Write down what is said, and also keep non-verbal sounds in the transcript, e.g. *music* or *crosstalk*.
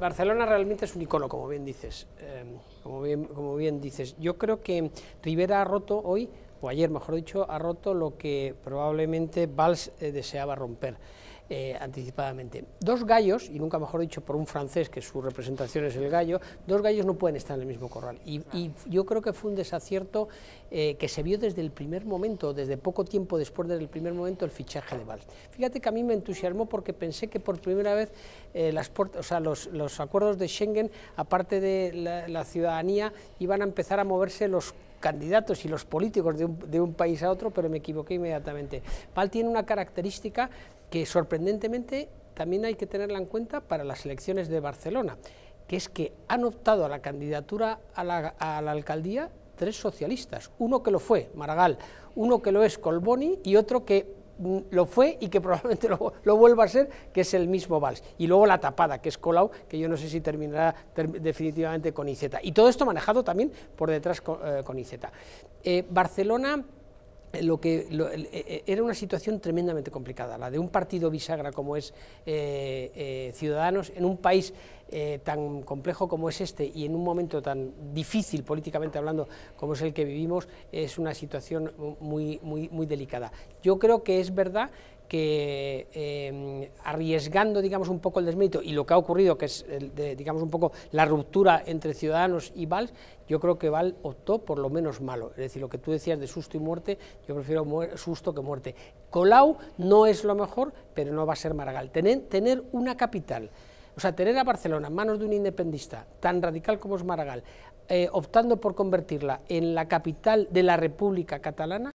Barcelona realmente es un icono, como bien dices. Em, como, bien, dices, yo creo que Rivera ha roto hoy, o ayer mejor dicho, ha roto lo que probablemente Valls eh, deseaba romper. Eh, anticipadamente. Dos gallos, y nunca mejor dicho por un francés que su representación es el gallo, dos gallos no pueden estar en el mismo corral. Y, yo creo que fue un desacierto eh, que se vio desde el primer momento, desde poco tiempo después del primer momento, el fichaje de Valls. Fíjate que a mí me entusiasmó porque pensé que por primera vez eh, las o sea, los, acuerdos de Schengen, aparte de la, ciudadanía, iban a empezar a moverse los candidatos y los políticos de un, de un, país a otro, pero me equivoqué inmediatamente. Val tiene una característica que sorprendentemente también hay que tenerla en cuenta para las elecciones de Barcelona, que es que han optado a la candidatura a la, alcaldía tres socialistas, uno que lo fue, Maragall, uno que lo es, Colboni, y otro que mm, lo fue y que *laughs* probablemente lo, vuelva a ser, que es el mismo Valls. Y luego la tapada, que es Colau, que yo no sé si terminará definitivamente con Iceta. Y todo esto manejado también por detrás eh, con, Izeta. Eh, Barcelona lo que e, e, era una situación tremendamente complicada, la de un partido bisagra como es eh, eh, Ciudadanos, en un país eh, tan complejo como es este y en un momento tan difícil políticamente hablando como es el que vivimos, es una situación muy, muy, muy delicada. Yo creo que es verdad que em, arriesgando digamos un poco el desmérito y lo que ha ocurrido que es digamos un poco la ruptura entre Ciudadanos y Valls yo creo que Val optó por lo menos malo es decir lo que tú decías de susto y muerte yo prefiero susto que muerte Colau no es lo mejor pero no va a ser Maragall tener, una capital o sea, tener a Barcelona en manos de un independista tan radical como es Maragall, eh, optando por convertirla en la capital de la República Catalana,